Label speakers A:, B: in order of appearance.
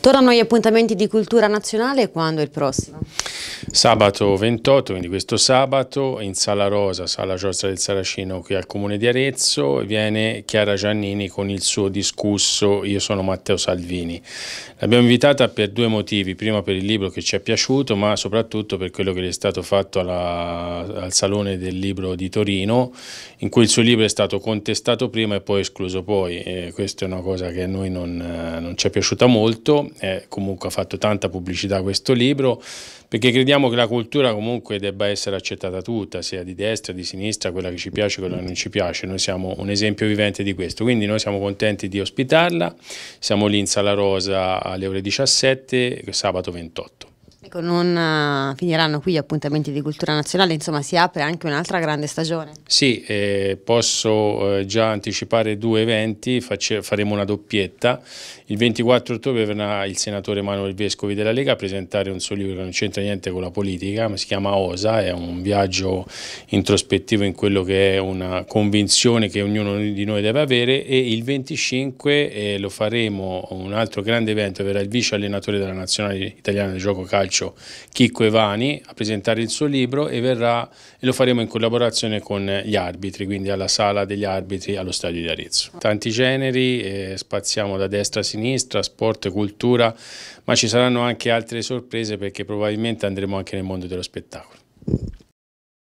A: Tornano gli appuntamenti di cultura nazionale quando è il prossimo?
B: Sabato 28, quindi questo sabato, in Sala Rosa, Sala Giostra del Saracino qui al Comune di Arezzo, viene Chiara Giannini con il suo discusso Io sono Matteo Salvini. L'abbiamo invitata per due motivi, prima per il libro che ci è piaciuto, ma soprattutto per quello che è stato fatto alla, al Salone del Libro di Torino, in cui il suo libro è stato contestato prima e poi escluso poi. E questa è una cosa che a noi non, non ci è piaciuta molto, eh, comunque ha fatto tanta pubblicità questo libro perché crediamo che la cultura comunque debba essere accettata tutta, sia di destra, di sinistra, quella che ci piace, quella che non ci piace, noi siamo un esempio vivente di questo, quindi noi siamo contenti di ospitarla, siamo lì in Sala Rosa alle ore 17, sabato 28.
A: Ecco, non eh, finiranno qui gli appuntamenti di cultura nazionale, insomma si apre anche un'altra grande stagione.
B: Sì, eh, posso eh, già anticipare due eventi, Face faremo una doppietta. Il 24 ottobre verrà il senatore Manuel Vescovi della Lega a presentare un suo libro che non c'entra niente con la politica, ma si chiama Osa, è un viaggio introspettivo in quello che è una convinzione che ognuno di noi deve avere e il 25 eh, lo faremo un altro grande evento, verrà il vice allenatore della nazionale italiana del gioco calcio calcio Chicco Evani a presentare il suo libro e, verrà, e lo faremo in collaborazione con gli arbitri, quindi alla sala degli arbitri allo stadio di Arezzo. Tanti generi, eh, spaziamo da destra a sinistra, sport, cultura, ma ci saranno anche altre sorprese perché probabilmente andremo anche nel mondo dello spettacolo.